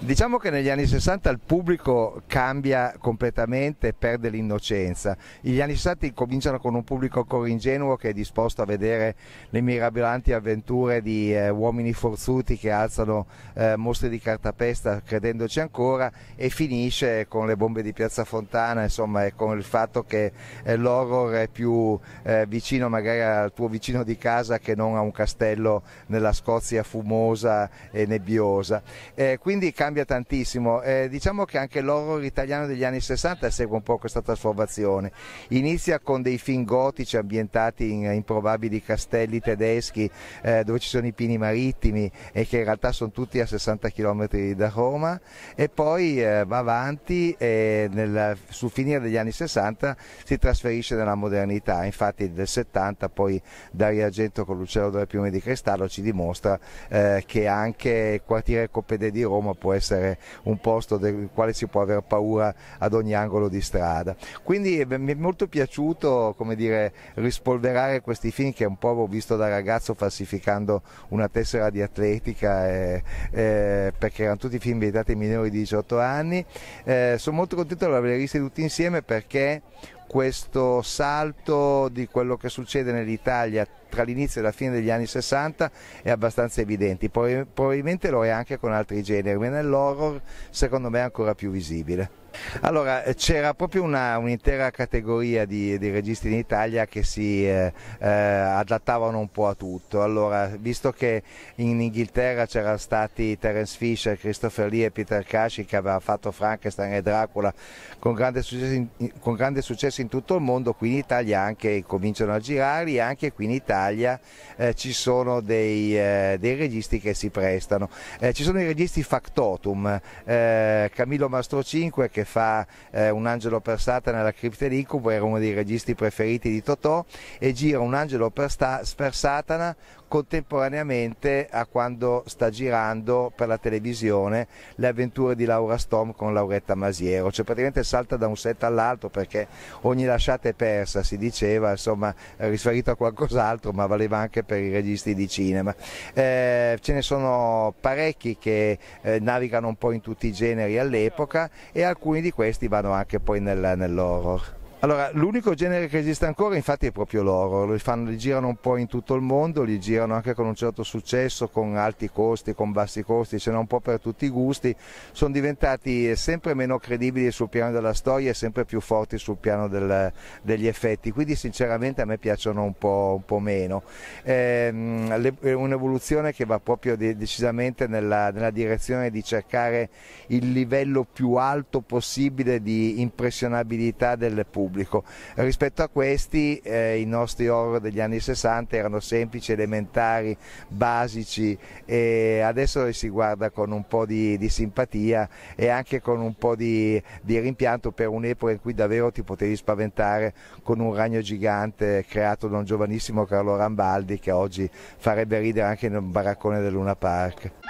Diciamo che negli anni 60 il pubblico cambia completamente, perde l'innocenza. Gli anni 60 cominciano con un pubblico ancora ingenuo che è disposto a vedere le mirabolanti avventure di eh, uomini forzuti che alzano eh, mostri di cartapesta credendoci ancora e finisce con le bombe di Piazza Fontana, insomma, e con il fatto che eh, l'horror è più eh, vicino magari al tuo vicino di casa che non a un castello nella Scozia fumosa e nebbiosa. Eh, quindi cambia tantissimo. Eh, diciamo che anche l'horror italiano degli anni 60 segue un po' questa trasformazione. Inizia con dei film gotici ambientati in improbabili castelli tedeschi eh, dove ci sono i pini marittimi e che in realtà sono tutti a 60 km da Roma e poi eh, va avanti e nel, sul finire degli anni 60 si trasferisce nella modernità. Infatti del 70 poi Dario Argento con l'uccello delle piume di cristallo ci dimostra eh, che anche il quartiere Coppede di Roma può essere essere un posto del quale si può avere paura ad ogni angolo di strada. Quindi eh, mi è molto piaciuto dire, rispolverare questi film che un po' avevo visto da ragazzo falsificando una tessera di atletica eh, eh, perché erano tutti film vietati ai minori di 18 anni. Eh, sono molto contento di averli visti tutti insieme perché questo salto di quello che succede nell'Italia tra l'inizio e la fine degli anni 60 è abbastanza evidente, probabilmente lo è anche con altri generi, ma nell'horror secondo me è ancora più visibile. Allora, eh, c'era proprio un'intera categoria di, di, registi in Italia che si eh, eh, adattavano un po' a tutto. Allora, visto che in Inghilterra c'erano stati Terence Fisher, Christopher Lee e Peter Casci che aveva fatto Frankenstein e Dracula con grande, in, con grande, successo in, tutto il mondo, qui in Italia anche cominciano a girarli e anche qui in Italia eh, ci sono dei, eh, dei, registi che si prestano. ci sono i registi factotum, Camillo Mastro 5 che che fa eh, Un angelo per Satana nella cripta di Incubo, era uno dei registi preferiti di Totò e gira Un angelo per, sta, per Satana contemporaneamente a quando sta girando per la televisione le avventure di Laura Storm con Lauretta Masiero, cioè praticamente salta da un set all'altro perché ogni lasciata è persa, si diceva, insomma, riferito a qualcos'altro, ma valeva anche per i registi di cinema. Eh, ce ne sono parecchi che eh, navigano un po' in tutti i generi all'epoca e alcuni alcuni di questi vanno anche poi nel, nell'horror. Allora, l'unico genere che esiste ancora infatti è proprio l'oro, li, fanno, li, girano un po' in tutto il mondo, li girano anche con un certo successo, con alti costi, con bassi costi, ce n'è un po' per tutti i gusti, sono diventati sempre meno credibili sul piano della storia e sempre più forti sul piano del, degli effetti, quindi sinceramente a me piacciono un po', un po meno. Ehm, è un'evoluzione che va proprio decisamente nella, nella direzione di cercare il livello più alto possibile di impressionabilità del pubblico pubblico. Rispetto a questi eh, i nostri horror degli anni 60 erano semplici, elementari, basici e adesso li si guarda con un po' di, di simpatia e anche con un po' di, di rimpianto per un'epoca in cui davvero ti potevi spaventare con un ragno gigante creato da un giovanissimo Carlo Rambaldi che oggi farebbe ridere anche in un baraccone del Luna Park.